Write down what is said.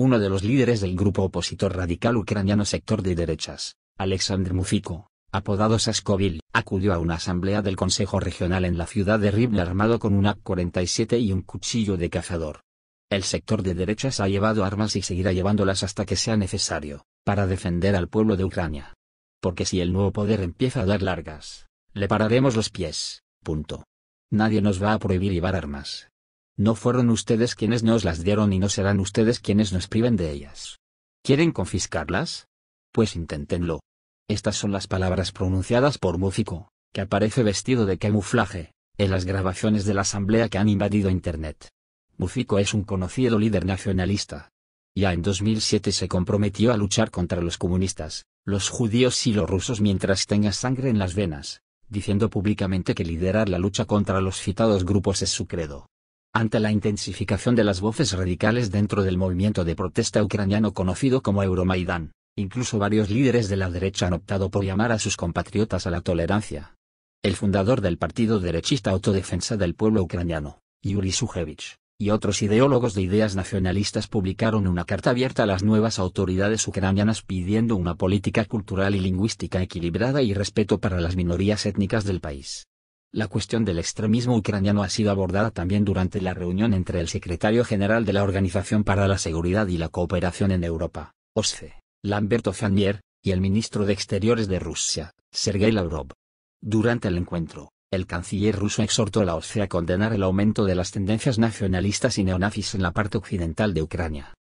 uno de los líderes del grupo opositor radical ucraniano sector de derechas, Alexander Mufiko, apodado Saskovil, acudió a una asamblea del Consejo Regional en la ciudad de Rivne armado con un AK-47 y un cuchillo de cazador. El sector de derechas ha llevado armas y seguirá llevándolas hasta que sea necesario, para defender al pueblo de Ucrania. Porque si el nuevo poder empieza a dar largas, le pararemos los pies, punto. Nadie nos va a prohibir llevar armas, no fueron ustedes quienes nos las dieron y no serán ustedes quienes nos priven de ellas. ¿Quieren confiscarlas? Pues inténtenlo. Estas son las palabras pronunciadas por Múfico, que aparece vestido de camuflaje, en las grabaciones de la asamblea que han invadido Internet. Múfico es un conocido líder nacionalista. Ya en 2007 se comprometió a luchar contra los comunistas, los judíos y los rusos mientras tenga sangre en las venas, diciendo públicamente que liderar la lucha contra los citados grupos es su credo. Ante la intensificación de las voces radicales dentro del movimiento de protesta ucraniano conocido como Euromaidán, incluso varios líderes de la derecha han optado por llamar a sus compatriotas a la tolerancia. El fundador del partido derechista Autodefensa del Pueblo Ucraniano, Yuri Sujevich, y otros ideólogos de ideas nacionalistas publicaron una carta abierta a las nuevas autoridades ucranianas pidiendo una política cultural y lingüística equilibrada y respeto para las minorías étnicas del país. La cuestión del extremismo ucraniano ha sido abordada también durante la reunión entre el secretario general de la Organización para la Seguridad y la Cooperación en Europa, OSCE, Lamberto Zanier, y el ministro de Exteriores de Rusia, Sergei Lavrov. Durante el encuentro, el canciller ruso exhortó a la OSCE a condenar el aumento de las tendencias nacionalistas y neonazis en la parte occidental de Ucrania,